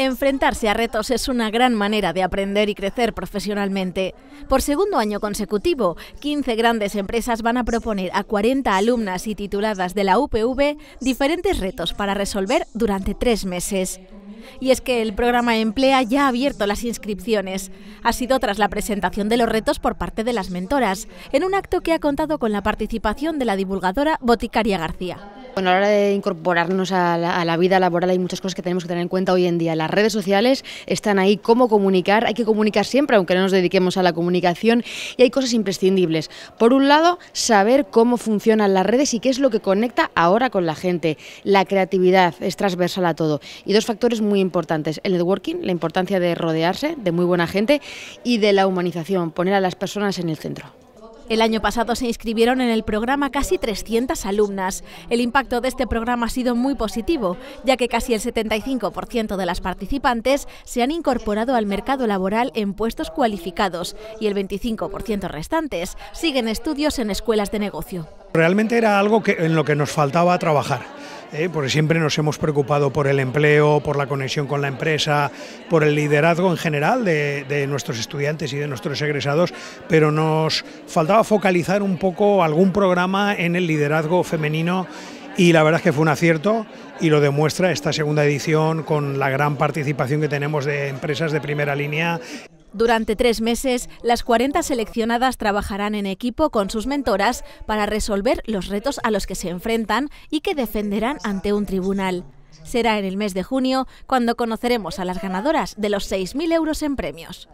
Enfrentarse a retos es una gran manera de aprender y crecer profesionalmente. Por segundo año consecutivo, 15 grandes empresas van a proponer a 40 alumnas y tituladas de la UPV diferentes retos para resolver durante tres meses. Y es que el programa Emplea ya ha abierto las inscripciones. Ha sido tras la presentación de los retos por parte de las mentoras, en un acto que ha contado con la participación de la divulgadora Boticaria García. Bueno, a la hora de incorporarnos a la, a la, vida laboral hay muchas cosas que tenemos que tener en cuenta hoy en día. Las redes sociales están ahí, cómo comunicar, hay que comunicar siempre, aunque no nos dediquemos a la comunicación, y hay cosas imprescindibles. Por un lado, saber cómo funcionan las redes y qué es lo que conecta ahora con la gente. La creatividad es transversal a todo. Y dos factores muy importantes, el networking, la importancia de rodearse de muy buena gente, y de la humanización, poner a las personas en el centro. El año pasado se inscribieron en el programa casi 300 alumnas. El impacto de este programa ha sido muy positivo, ya que casi el 75% de las participantes se han incorporado al mercado laboral en puestos cualificados y el 25% restantes siguen estudios en escuelas de negocio. Realmente era algo que, en lo que nos faltaba trabajar ¿eh? porque siempre nos hemos preocupado por el empleo, por la conexión con la empresa, por el liderazgo en general de, de, nuestros estudiantes y de nuestros egresados, pero nos faltaba focalizar un poco algún programa en el liderazgo femenino y la verdad es que fue un acierto y lo demuestra esta segunda edición con la gran participación que tenemos de empresas de primera línea. Durante tres meses, las 40 seleccionadas trabajarán en equipo con sus mentoras para resolver los retos a los que se enfrentan y que defenderán ante un tribunal. Será en el mes de junio cuando conoceremos a las ganadoras de los 6.000 euros en premios.